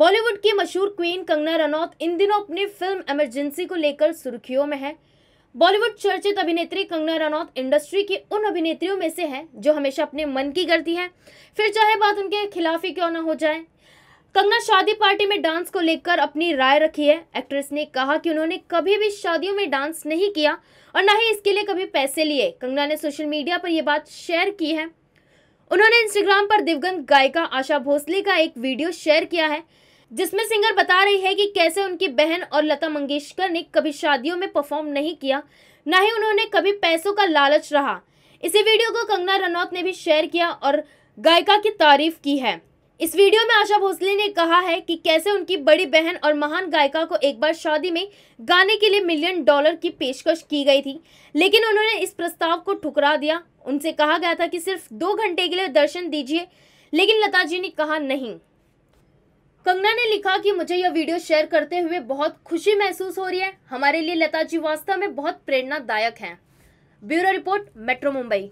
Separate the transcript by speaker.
Speaker 1: बॉलीवुड की मशहूर क्वीन कंगना रनौत इन दिनों अपनी फिल्म एमरजेंसी को लेकर सुर्खियों में है बॉलीवुड चर्चित अभिनेत्री कंगना रनौत इंडस्ट्री की उन अभिनेत्रियों में से है जो हमेशा अपने मन की करती हैं फिर चाहे बात उनके खिलाफ ही क्यों ना हो जाए कंगना शादी पार्टी में डांस को लेकर अपनी राय रखी है एक्ट्रेस ने कहा कि उन्होंने कभी भी शादियों में डांस नहीं किया और ना ही इसके लिए कभी पैसे लिए कंगना ने सोशल मीडिया पर यह बात शेयर की है उन्होंने इंस्टाग्राम पर दिवगंत गायिका आशा भोसले का एक वीडियो शेयर किया है जिसमें सिंगर बता रही है कि कैसे उनकी बहन और लता मंगेशकर ने कभी शादियों में परफॉर्म नहीं किया न ही उन्होंने कभी पैसों का लालच रहा इसी वीडियो को कंगना रनौत ने भी शेयर किया और गायिका की तारीफ की है इस वीडियो में आशा भोसले ने कहा है कि कैसे उनकी बड़ी बहन और महान गायिका को एक बार शादी में गाने के लिए मिलियन डॉलर की पेशकश की गई थी लेकिन उन्होंने इस प्रस्ताव को ठुकरा दिया उनसे कहा गया था कि सिर्फ दो घंटे के लिए दर्शन दीजिए लेकिन लता जी ने कहा नहीं कंगना ने लिखा कि मुझे यह वीडियो शेयर करते हुए बहुत खुशी महसूस हो रही है हमारे लिए लता जी वास्तव में बहुत प्रेरणादायक हैं ब्यूरो रिपोर्ट मेट्रो मुंबई